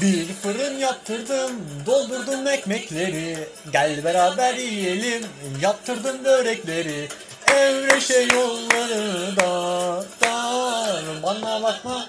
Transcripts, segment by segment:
Bir fırın yaptırdım, doldurdum ekmekleri Gel beraber yiyelim, yaptırdım börekleri Evreşe yolları da, da Bana bakma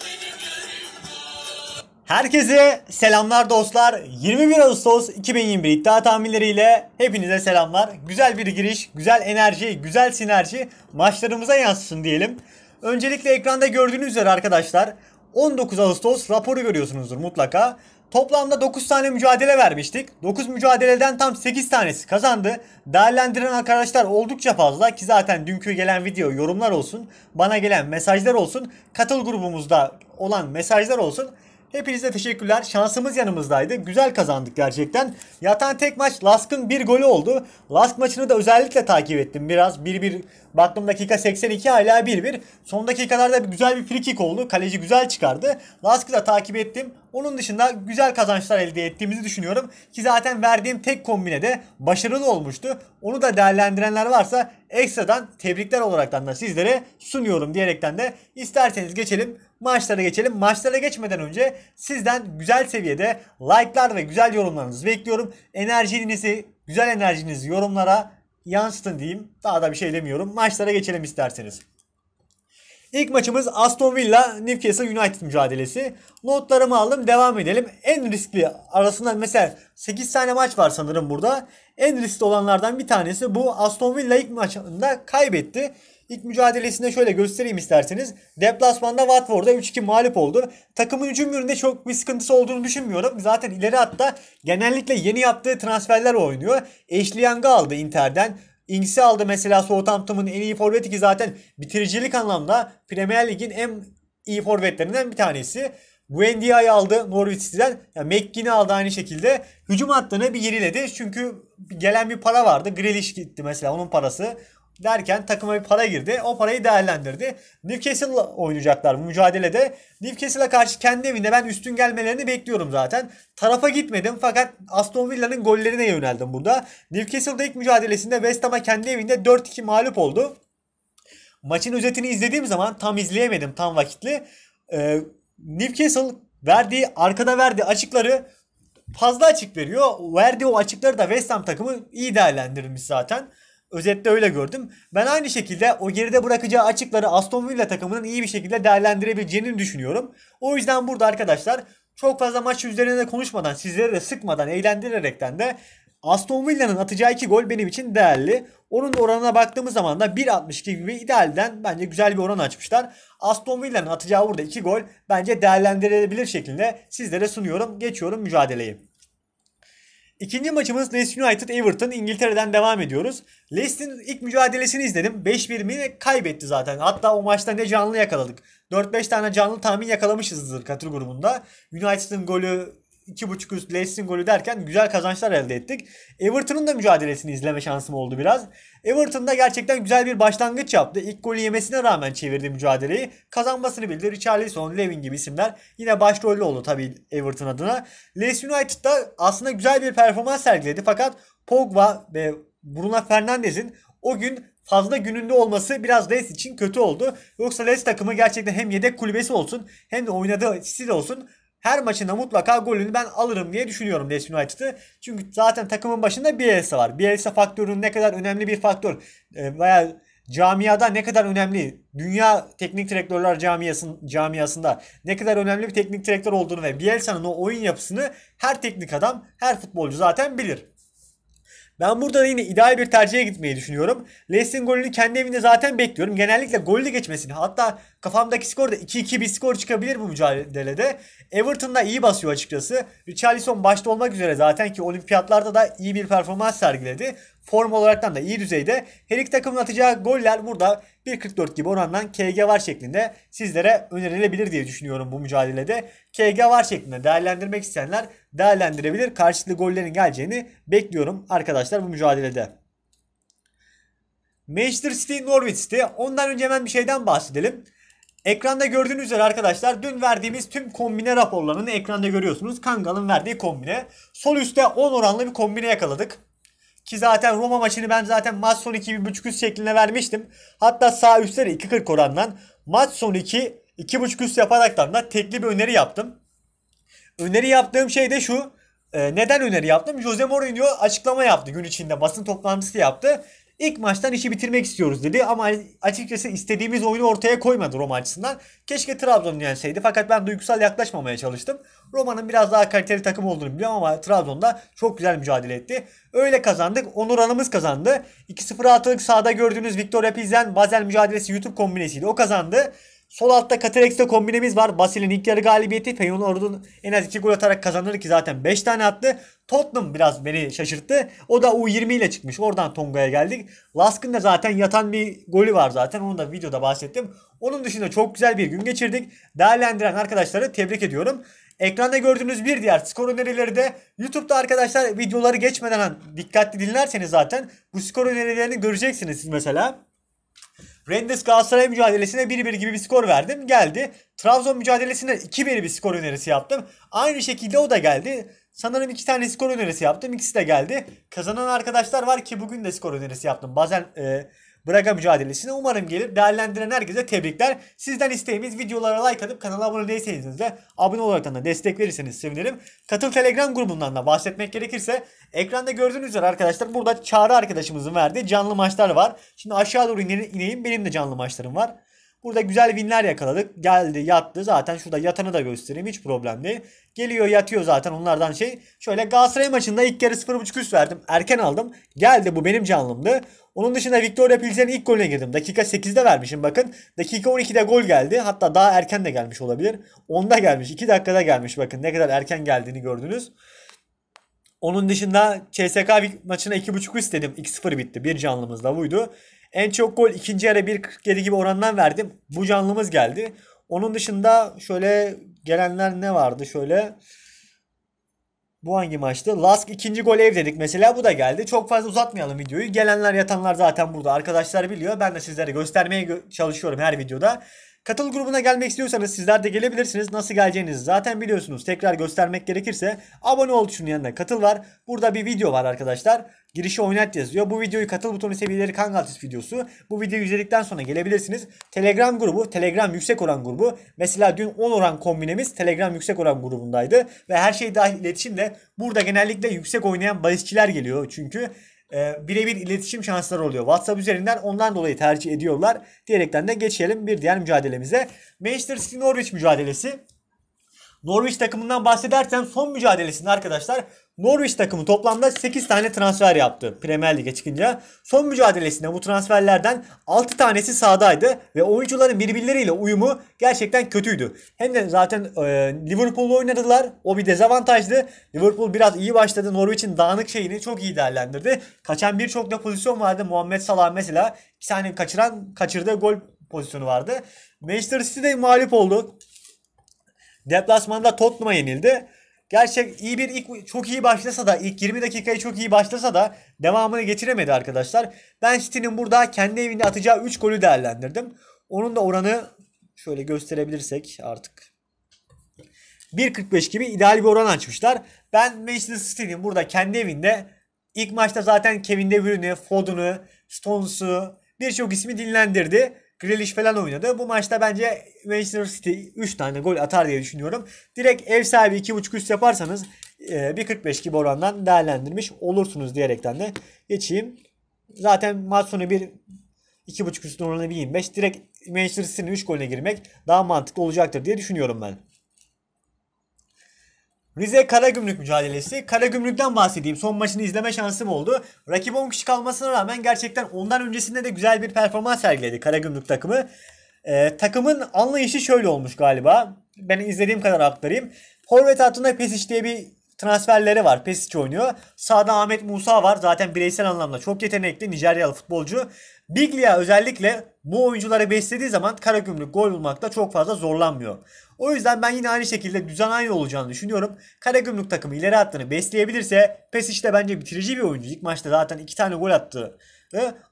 Herkese selamlar dostlar. 21 Ağustos 2021 iddia tahminleriyle hepinize selamlar. Güzel bir giriş, güzel enerji, güzel sinerji maçlarımıza yansısın diyelim. Öncelikle ekranda gördüğünüz üzere arkadaşlar 19 Ağustos raporu görüyorsunuzdur mutlaka. Toplamda 9 tane mücadele vermiştik. 9 mücadeleden tam 8 tanesi kazandı. Değerlendiren arkadaşlar oldukça fazla ki zaten dünkü gelen video yorumlar olsun, bana gelen mesajlar olsun, katıl grubumuzda olan mesajlar olsun. Hepinize teşekkürler. Şansımız yanımızdaydı. Güzel kazandık gerçekten. Yatan tek maç Lask'ın bir golü oldu. Lask maçını da özellikle takip ettim biraz. 1-1 baktım dakika 82 hala 1-1. Son dakikalarda güzel bir free kick oldu. Kaleci güzel çıkardı. Lask'ı da takip ettim. Onun dışında güzel kazançlar elde ettiğimizi düşünüyorum. Ki zaten verdiğim tek kombine de başarılı olmuştu. Onu da değerlendirenler varsa ekstradan tebrikler olaraktan da sizlere sunuyorum diyerekten de isterseniz geçelim maçlara geçelim. Maçlara geçmeden önce sizden güzel seviyede like'lar ve güzel yorumlarınızı bekliyorum. Enerjinizi, güzel enerjinizi yorumlara yansıtın diyeyim. Daha da bir şey demiyorum. Maçlara geçelim isterseniz. İlk maçımız Aston Villa Newcastle United mücadelesi. Notlarımı aldım devam edelim. En riskli arasında mesela 8 tane maç var sanırım burada. En riskli olanlardan bir tanesi bu Aston Villa ilk maçında kaybetti. İlk mücadelesinde şöyle göstereyim isterseniz. Deplasmanda Watford'a 3-2 mağlup oldu. Takımın hücum yönünde çok bir sıkıntısı olduğunu düşünmüyorum. Zaten ileri hatta genellikle yeni yaptığı transferler oynuyor. Ashley Young'ı aldı Inter'den. Ings'i aldı mesela Southampton'ın en iyi forveti ki zaten bitiricilik anlamda Premier Lig'in en iyi forvetlerinden bir tanesi. Buendia'yı aldı Norwich City'den. Yani McKinney aldı aynı şekilde. Hücum hattını bir yeniledi. Çünkü gelen bir para vardı. Grealish gitti mesela onun parası derken takıma bir para girdi. O parayı değerlendirdi. Newcastle oynayacaklar bu mücadelede. Newcastle'a karşı kendi evinde ben üstün gelmelerini bekliyorum zaten. Tarafa gitmedim fakat Aston Villa'nın gollerine yöneldim burada. Newcastle'da ilk mücadelesinde West Ham'a kendi evinde 4-2 mağlup oldu. Maçın özetini izlediğim zaman tam izleyemedim tam vakitli. Ee, Newcastle verdiği arkada verdiği açıkları fazla açık veriyor. Verdiği o açıkları da West Ham takımı iyi değerlendirilmiş zaten. Özetle öyle gördüm. Ben aynı şekilde o geride bırakacağı açıkları Aston Villa takımının iyi bir şekilde değerlendirebileceğini düşünüyorum. O yüzden burada arkadaşlar çok fazla maç üzerine de konuşmadan, sizleri de sıkmadan, eğlendirerekten de Aston Villa'nın atacağı iki gol benim için değerli. Onun oranına baktığımız zaman da 1.62 gibi idealden bence güzel bir oran açmışlar. Aston Villa'nın atacağı burada iki gol bence değerlendirilebilir şekilde sizlere sunuyorum. Geçiyorum mücadeleyi. İkinci maçımız Leicester United Everton İngiltere'den devam ediyoruz. Leicester'in ilk mücadelesini izledim. 5-1 kaybetti zaten. Hatta o maçta ne canlı yakaladık. 4-5 tane canlı tahmin yakalamışızdır katır grubunda. United'ın golü 2.5 üst Leicester golü derken güzel kazançlar elde ettik. Everton'un da mücadelesini izleme şansım oldu biraz. Everton da gerçekten güzel bir başlangıç yaptı. İlk golü yemesine rağmen çevirdi mücadeleyi. Kazanmasını bildi. Richarlison, Levin gibi isimler yine başrollü oldu tabii Everton adına. Leicester United da aslında güzel bir performans sergiledi fakat Pogba ve Bruno Fernandes'in o gün fazla gününde olması biraz Leicester için kötü oldu. Yoksa Leicester takımı gerçekten hem yedek kulübesi olsun hem de oynadığı stil olsun her maçında mutlaka golünü ben alırım diye düşünüyorum Leeds United'ı. Çünkü zaten takımın başında Bielsa var. Bielsa faktörünün ne kadar önemli bir faktör e, veya camiada ne kadar önemli, dünya teknik direktörler camiasın, camiasında ne kadar önemli bir teknik direktör olduğunu ve Bielsa'nın o oyun yapısını her teknik adam, her futbolcu zaten bilir. Ben burada da yine ideal bir tercihe gitmeyi düşünüyorum. Leicester'in golünü kendi evinde zaten bekliyorum. Genellikle golde geçmesini hatta kafamdaki skor da 2-2 bir skor çıkabilir bu mücadelede. Everton da iyi basıyor açıkçası. Richarlison başta olmak üzere zaten ki olimpiyatlarda da iyi bir performans sergiledi form olaraktan da iyi düzeyde. Her iki takımın atacağı goller burada 1.44 gibi orandan KG var şeklinde sizlere önerilebilir diye düşünüyorum bu mücadelede. KG var şeklinde değerlendirmek isteyenler değerlendirebilir. Karşılıklı gollerin geleceğini bekliyorum arkadaşlar bu mücadelede. Manchester City Norwich City. Ondan önce hemen bir şeyden bahsedelim. Ekranda gördüğünüz üzere arkadaşlar dün verdiğimiz tüm kombine raporlarını ekranda görüyorsunuz. Kangal'ın verdiği kombine. Sol üstte 10 oranlı bir kombine yakaladık. Ki zaten Roma maçını ben zaten maç sonu 2.5 üst şeklinde vermiştim. Hatta sağ üstlere 2.40 orandan maç sonu 2 2.5 üst yaparaktan da tekli bir öneri yaptım. Öneri yaptığım şey de şu. E, neden öneri yaptım? Jose Mourinho açıklama yaptı gün içinde. Basın toplantısı yaptı. İlk maçtan işi bitirmek istiyoruz dedi ama açıkçası istediğimiz oyunu ortaya koymadı Roma açısından. Keşke Trabzon yenseydi fakat ben duygusal yaklaşmamaya çalıştım. Roma'nın biraz daha kaliteli takım olduğunu biliyorum ama Trabzon'da çok güzel mücadele etti. Öyle kazandık. Onur Hanım'ız kazandı. 2-0 atılık sahada gördüğünüz Victoria Pilsen Bazel mücadelesi YouTube kombinesiyle o kazandı. Sol altta Katerex'te kombinemiz var. Basil'in ilk yarı galibiyeti. Feyenoord'un en az 2 gol atarak kazanır ki zaten 5 tane attı. Tottenham biraz beni şaşırttı. O da U20 ile çıkmış. Oradan Tonga'ya geldik. Laskın da zaten yatan bir golü var zaten. Onu da videoda bahsettim. Onun dışında çok güzel bir gün geçirdik. Değerlendiren arkadaşları tebrik ediyorum. Ekranda gördüğünüz bir diğer skor önerileri de YouTube'da arkadaşlar videoları geçmeden dikkatli dinlerseniz zaten bu skor önerilerini göreceksiniz siz mesela. Rendes Galatasaray mücadelesine 1-1 gibi bir skor verdim. Geldi. Trabzon mücadelesine 2-1 bir skor önerisi yaptım. Aynı şekilde o da geldi. Sanırım iki tane skor önerisi yaptım. İkisi de geldi. Kazanan arkadaşlar var ki bugün de skor önerisi yaptım. Bazen e, Braga mücadelesine umarım gelir. Değerlendiren herkese tebrikler. Sizden isteğimiz videolara like atıp kanala abone değilseniz de abone olarak da destek verirseniz sevinirim. Katıl Telegram grubundan da bahsetmek gerekirse ekranda gördüğünüz üzere arkadaşlar burada Çağrı arkadaşımızın verdiği canlı maçlar var. Şimdi aşağı doğru ineyim benim de canlı maçlarım var. Burada güzel winler yakaladık. Geldi yattı zaten şurada yatanı da göstereyim hiç problem değil. Geliyor yatıyor zaten onlardan şey. Şöyle Galatasaray maçında ilk yarı 0.5 üst verdim. Erken aldım. Geldi bu benim canlımdı. Onun dışında Victoria Pilsen'in ilk golüne girdim. Dakika 8'de vermişim bakın. Dakika 12'de gol geldi. Hatta daha erken de gelmiş olabilir. 10'da gelmiş. 2 dakikada gelmiş bakın. Ne kadar erken geldiğini gördünüz. Onun dışında CSK maçına 2.5 üst dedim. 2-0 bitti. Bir canlımız da buydu. En çok gol ikinci yarı 1.47 gibi orandan verdim. Bu canlımız geldi. Onun dışında şöyle gelenler ne vardı şöyle. Bu hangi maçtı? Lask ikinci gol ev dedik mesela bu da geldi. Çok fazla uzatmayalım videoyu. Gelenler yatanlar zaten burada. Arkadaşlar biliyor. Ben de sizlere göstermeye çalışıyorum her videoda. Katıl grubuna gelmek istiyorsanız sizler de gelebilirsiniz. Nasıl geleceğinizi zaten biliyorsunuz. Tekrar göstermek gerekirse abone ol tuşunun yanında katıl var. Burada bir video var arkadaşlar. Girişi oynat yazıyor. Bu videoyu katıl butonu seviyeleri kan kaltısı videosu. Bu videoyu izledikten sonra gelebilirsiniz. Telegram grubu, Telegram yüksek oran grubu. Mesela dün 10 oran kombinemiz Telegram yüksek oran grubundaydı. Ve her şey dahil iletişimde burada genellikle yüksek oynayan bahisçiler geliyor. Çünkü e, birebir iletişim şansları oluyor. WhatsApp üzerinden ondan dolayı tercih ediyorlar. Diyerekten de geçelim bir diğer mücadelemize. Manchester City Norwich mücadelesi. Norwich takımından bahsedersem son mücadelesinde arkadaşlar Norwich takımı toplamda 8 tane transfer yaptı Premier Lig'e çıkınca. Son mücadelesinde bu transferlerden 6 tanesi sahadaydı ve oyuncuların birbirleriyle uyumu gerçekten kötüydü. Hem de zaten e, Liverpool'la oynadılar. O bir dezavantajdı. Liverpool biraz iyi başladı. Norwich'in dağınık şeyini çok iyi değerlendirdi. Kaçan birçok da pozisyon vardı. Muhammed Salah mesela iki tane kaçıran kaçırdığı gol pozisyonu vardı. Manchester City de mağlup oldu. Deplasmanda Tottenham'a yenildi. Gerçek iyi bir ilk çok iyi başlasa da ilk 20 dakikayı çok iyi başlasa da devamını getiremedi arkadaşlar. Ben City'nin burada kendi evinde atacağı 3 golü değerlendirdim. Onun da oranı şöyle gösterebilirsek artık 1.45 gibi ideal bir oran açmışlar. Ben Manchester City'nin burada kendi evinde ilk maçta zaten Kevin De Bruyne, Foden'ı, Stones'u birçok ismi dinlendirdi. Grealish falan oynadı. Bu maçta bence Manchester City 3 tane gol atar diye düşünüyorum. Direkt ev sahibi 2.5 üst yaparsanız 1.45 e, gibi orandan değerlendirmiş olursunuz diyerekten de geçeyim. Zaten maç sonu bir 2.5 üstün oranı 1.25. Direkt Manchester City'nin 3 golüne girmek daha mantıklı olacaktır diye düşünüyorum ben. Rize Karagümrük mücadelesi. Karagümrük'ten bahsedeyim. Son maçını izleme şansım oldu. Rakip 10 kişi kalmasına rağmen gerçekten ondan öncesinde de güzel bir performans sergiledi Karagümrük takımı. Ee, takımın anlayışı şöyle olmuş galiba. Ben izlediğim kadar aktarayım. Forvet hattında Pesic diye bir transferleri var. Pesic oynuyor. Sağda Ahmet Musa var. Zaten bireysel anlamda çok yetenekli Nijeryalı futbolcu. Biglia özellikle bu oyuncuları beslediği zaman Karagümrük gol bulmakta çok fazla zorlanmıyor. O yüzden ben yine aynı şekilde düzen aynı olacağını düşünüyorum. Karagümrük takımı ileri hattını besleyebilirse Pesic de bence bitirici bir oyuncu. İlk maçta zaten 2 tane gol attı.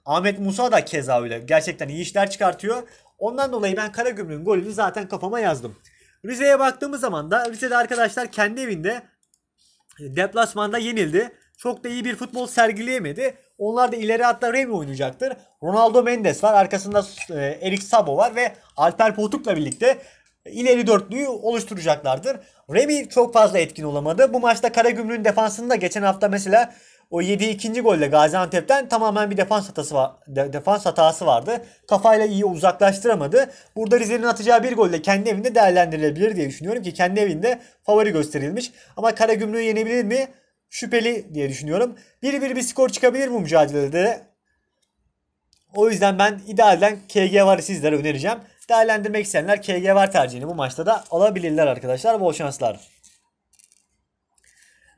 Ahmet Musa da keza öyle. Gerçekten iyi işler çıkartıyor. Ondan dolayı ben Karagümrük'ün golünü zaten kafama yazdım. Rize'ye baktığımız zaman da Rize'de arkadaşlar kendi evinde deplasmanda yenildi. Çok da iyi bir futbol sergileyemedi. Onlar da ileri hatta Remy oynayacaktır. Ronaldo Mendes var. Arkasında e, Erik Sabo var ve Alper Potuk'la birlikte ileri dörtlüyü oluşturacaklardır. Remy çok fazla etkin olamadı. Bu maçta Karagümrük'ün defansında geçen hafta mesela o yedi ikinci golle Gaziantep'ten tamamen bir defans hatası var, defans hatası vardı. Kafayla iyi uzaklaştıramadı. Burada Rize'nin atacağı bir golle kendi evinde değerlendirilebilir diye düşünüyorum ki kendi evinde favori gösterilmiş. Ama Karagümrük'ü yenebilir mi? Şüpheli diye düşünüyorum. 1-1 bir skor çıkabilir bu mücadelede. O yüzden ben idealden KG varı sizlere önereceğim. Değerlendirmek isteyenler KG var tercihini bu maçta da alabilirler arkadaşlar. Bol şanslar.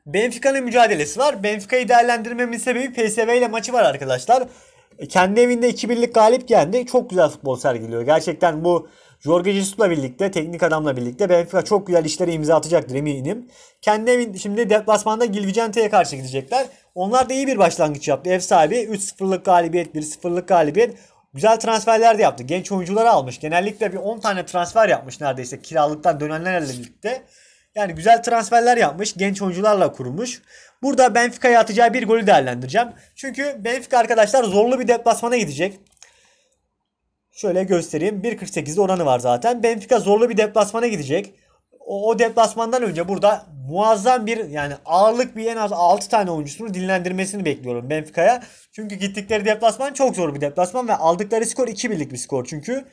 Benfica'nın mücadelesi var. Benfica'yı değerlendirmemin sebebi PSV ile maçı var arkadaşlar. E, kendi evinde 2-1'lik galip geldi. Çok güzel futbol sergiliyor. Gerçekten bu Jorge Jesus'la birlikte, teknik adamla birlikte Benfica çok güzel işlere imza atacaktır eminim. Kendi evinde şimdi deplasmanda Gilvicente'ye karşı gidecekler. Onlar da iyi bir başlangıç yaptı. Ev sahibi 3-0'lık galibiyet, 1-0'lık galibiyet. Güzel transferler de yaptı. Genç oyuncuları almış. Genellikle bir 10 tane transfer yapmış neredeyse kiralıktan dönenlerle birlikte. Yani güzel transferler yapmış. Genç oyuncularla kurulmuş. Burada Benfica'ya atacağı bir golü değerlendireceğim. Çünkü Benfica arkadaşlar zorlu bir deplasmana gidecek. Şöyle göstereyim. 1.48'de oranı var zaten. Benfica zorlu bir deplasmana gidecek. O, o deplasmandan önce burada muazzam bir yani ağırlık bir en az 6 tane oyuncusunu dinlendirmesini bekliyorum Benfica'ya. Çünkü gittikleri deplasman çok zor bir deplasman ve aldıkları skor 2 birlik bir skor çünkü.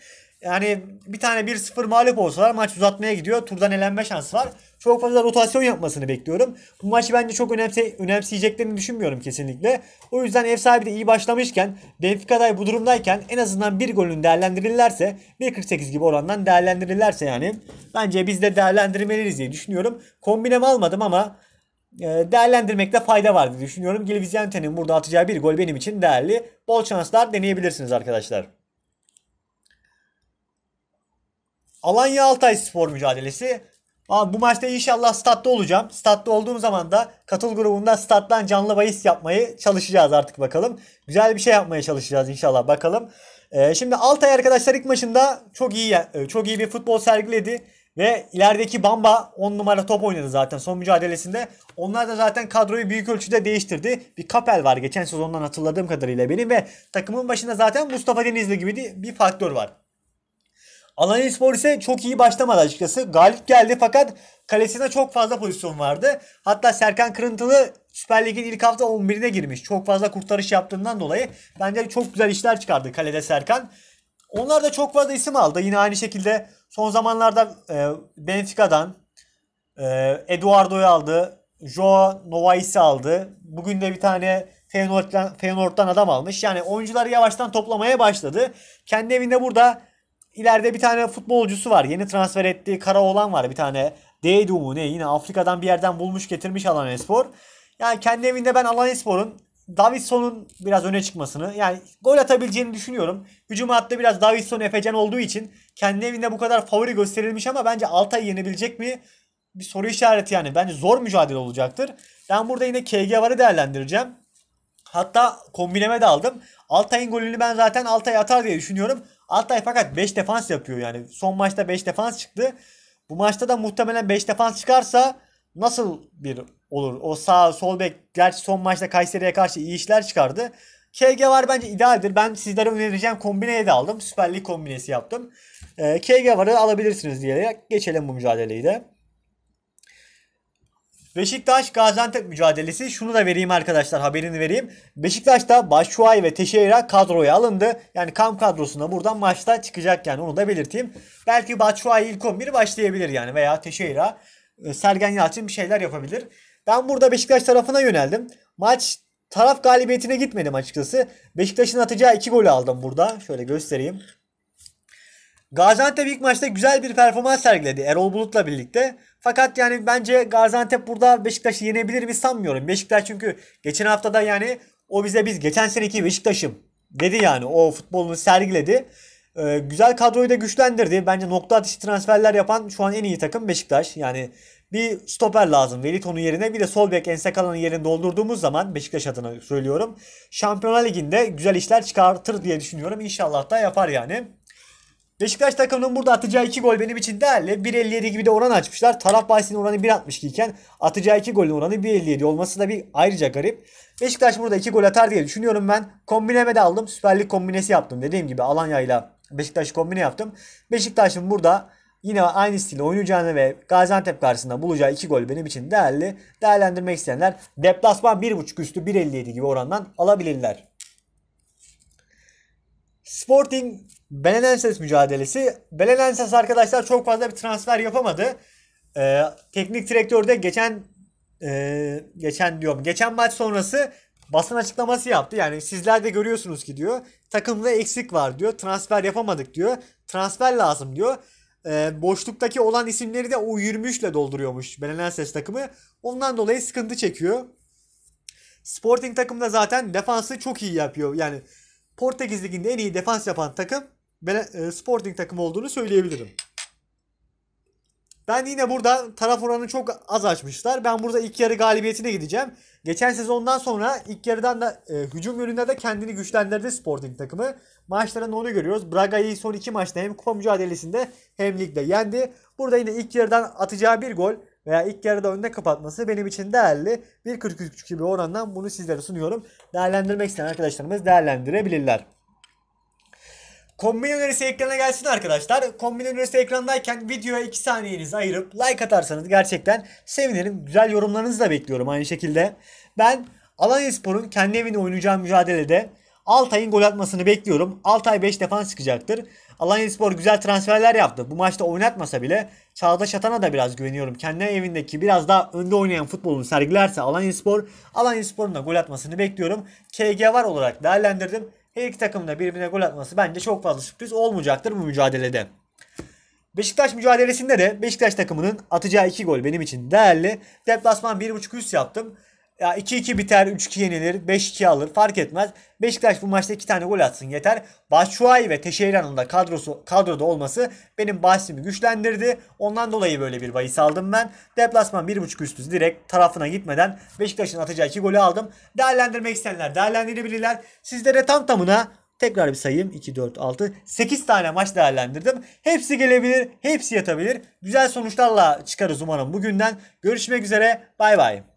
Yani bir tane 1-0 mağlup olsalar maç uzatmaya gidiyor. Turdan elenme şansı var çok fazla rotasyon yapmasını bekliyorum. Bu maçı bence çok önemse, önemseyeceklerini düşünmüyorum kesinlikle. O yüzden ev sahibi de iyi başlamışken Benfica'day bu durumdayken en azından bir golün değerlendirirlerse 1.48 gibi orandan değerlendirirlerse yani bence biz de değerlendirmeliyiz diye düşünüyorum. Kombinem almadım ama e, değerlendirmekte fayda var diye düşünüyorum. Gil Viziante'nin burada atacağı bir gol benim için değerli. Bol şanslar deneyebilirsiniz arkadaşlar. Alanya Altay spor mücadelesi. Ama bu maçta inşallah statta olacağım. Statta olduğum zaman da katıl grubunda stattan canlı bahis yapmayı çalışacağız artık bakalım. Güzel bir şey yapmaya çalışacağız inşallah bakalım. Ee, şimdi Altay arkadaşlar ilk maçında çok iyi e, çok iyi bir futbol sergiledi. Ve ilerideki Bamba 10 numara top oynadı zaten son mücadelesinde. Onlar da zaten kadroyu büyük ölçüde değiştirdi. Bir kapel var geçen sezondan hatırladığım kadarıyla benim ve takımın başında zaten Mustafa Denizli gibi bir faktör var. Alanyaspor ise çok iyi başlamadı açıkçası. Galip geldi fakat kalesine çok fazla pozisyon vardı. Hatta Serkan Kırıntılı Süper Lig'in ilk hafta 11'ine girmiş. Çok fazla kurtarış yaptığından dolayı bence çok güzel işler çıkardı kalede Serkan. Onlar da çok fazla isim aldı. Yine aynı şekilde son zamanlarda e, Benfica'dan e, Eduardo'yu aldı. Joao Novais'i aldı. Bugün de bir tane Feyenoord'dan, Feyenoord'dan adam almış. Yani oyuncuları yavaştan toplamaya başladı. Kendi evinde burada ileride bir tane futbolcusu var. Yeni transfer ettiği Kara Oğlan var bir tane. Deydu mu ne yine Afrika'dan bir yerden bulmuş getirmiş Alan Espor. Yani kendi evinde ben Alan Espor'un Davison'un biraz öne çıkmasını yani gol atabileceğini düşünüyorum. Hücum hattı biraz Davison Efecan olduğu için kendi evinde bu kadar favori gösterilmiş ama bence Altay yenebilecek mi? Bir soru işareti yani. Bence zor mücadele olacaktır. Ben burada yine KG varı değerlendireceğim. Hatta kombineme de aldım. Altay'ın golünü ben zaten Altay atar diye düşünüyorum. Altay fakat 5 defans yapıyor yani. Son maçta 5 defans çıktı. Bu maçta da muhtemelen 5 defans çıkarsa nasıl bir olur? O sağ sol bek gerçi son maçta Kayseri'ye karşı iyi işler çıkardı. KG var bence idealdir. Ben sizlere önereceğim kombineyi de aldım. Süper Lig kombinesi yaptım. Ee, KG varı alabilirsiniz diye geçelim bu mücadeleyi de. Beşiktaş Gaziantep mücadelesi şunu da vereyim arkadaşlar haberini vereyim. Beşiktaş'ta Başuay ve Teşeira kadroya alındı. Yani kamp kadrosunda buradan maçta çıkacak yani onu da belirteyim. Belki Başuay ilk 11 başlayabilir yani veya Teşeira e, Sergen Yalçın bir şeyler yapabilir. Ben burada Beşiktaş tarafına yöneldim. Maç taraf galibiyetine gitmedim açıkçası. Beşiktaş'ın atacağı 2 golü aldım burada. Şöyle göstereyim. Gaziantep ilk maçta güzel bir performans sergiledi Erol Bulut'la birlikte. Fakat yani bence Gaziantep burada Beşiktaş'ı yenebilir mi sanmıyorum. Beşiktaş çünkü geçen haftada yani o bize biz geçen seneki Beşiktaş'ım dedi yani o futbolunu sergiledi. Ee, güzel kadroyu da güçlendirdi. Bence nokta atışı transferler yapan şu an en iyi takım Beşiktaş. Yani bir stoper lazım Veliton'un yerine bir de sol bek Ensekalan'ın yerini doldurduğumuz zaman Beşiktaş adına söylüyorum. Şampiyonlar Ligi'nde güzel işler çıkartır diye düşünüyorum. İnşallah da yapar yani. Beşiktaş takımının burada atacağı 2 gol benim için değerli. 1.57 gibi de oran açmışlar. Taraf bahisinin oranı 1.62 iken atacağı 2 golün oranı 1.57 olması da bir ayrıca garip. Beşiktaş burada 2 gol atar diye düşünüyorum ben. Kombineme de aldım. Süperlik Lig kombinesi yaptım. Dediğim gibi Alanya ile Beşiktaş kombine yaptım. Beşiktaş'ın burada yine aynı stilde oynayacağını ve Gaziantep karşısında bulacağı 2 gol benim için değerli. Değerlendirmek isteyenler deplasman 1.5 üstü 1.57 gibi orandan alabilirler. Sporting Belenenses mücadelesi. Belenenses arkadaşlar çok fazla bir transfer yapamadı. Ee, teknik direktör de geçen e, geçen diyorum geçen maç sonrası basın açıklaması yaptı. Yani sizler de görüyorsunuz ki diyor takımda eksik var diyor. Transfer yapamadık diyor. Transfer lazım diyor. E, boşluktaki olan isimleri de o 23 ile dolduruyormuş Belenenses takımı. Ondan dolayı sıkıntı çekiyor. Sporting takımda zaten defansı çok iyi yapıyor. Yani Portekiz Ligi'nde en iyi defans yapan takım e, Sporting takımı olduğunu söyleyebilirim. Ben yine burada taraf oranı çok az açmışlar. Ben burada ilk yarı galibiyetine gideceğim. Geçen sezondan sonra ilk yarıdan da e, hücum yönünde de kendini güçlendirdi Sporting takımı. Maçlarında onu görüyoruz. Braga'yı son iki maçta hem kupa mücadelesinde hem ligde yendi. Burada yine ilk yarıdan atacağı bir gol veya ilk yarıda önde kapatması benim için değerli. 1.43 gibi orandan bunu sizlere sunuyorum. Değerlendirmek isteyen arkadaşlarımız değerlendirebilirler. Kombin önerisi ekrana gelsin arkadaşlar. Kombin önerisi ekrandayken videoya 2 saniyenizi ayırıp like atarsanız gerçekten sevinirim. Güzel yorumlarınızı da bekliyorum aynı şekilde. Ben Spor'un kendi evinde oynayacağı mücadelede Altay'ın gol atmasını bekliyorum. Altay 5 defans çıkacaktır. Alanyaspor güzel transferler yaptı. Bu maçta oynatmasa bile Çağdaş Atan'a da biraz güveniyorum. Kendi evindeki biraz daha önde oynayan futbolunu sergilerse Alanyaspor, Alanyaspor'un da gol atmasını bekliyorum. KG var olarak değerlendirdim. Her iki takım da birbirine gol atması bence çok fazla sürpriz olmayacaktır bu mücadelede. Beşiktaş mücadelesinde de Beşiktaş takımının atacağı 2 gol benim için değerli. Deplasman 1.5 üst yaptım. Ya 2-2 biter, 3-2 yenilir, 5-2 alır fark etmez. Beşiktaş bu maçta 2 tane gol atsın yeter. Başuay ve Teşehirhan'ın da kadrosu, kadroda olması benim bahsimi güçlendirdi. Ondan dolayı böyle bir bahis aldım ben. Deplasman 1.5 üstü direkt tarafına gitmeden Beşiktaş'ın atacağı 2 golü aldım. Değerlendirmek isteyenler değerlendirebilirler. Sizlere tam tamına Tekrar bir sayayım. 2, 4, 6, 8 tane maç değerlendirdim. Hepsi gelebilir, hepsi yatabilir. Güzel sonuçlarla çıkarız umarım bugünden. Görüşmek üzere, bay bay.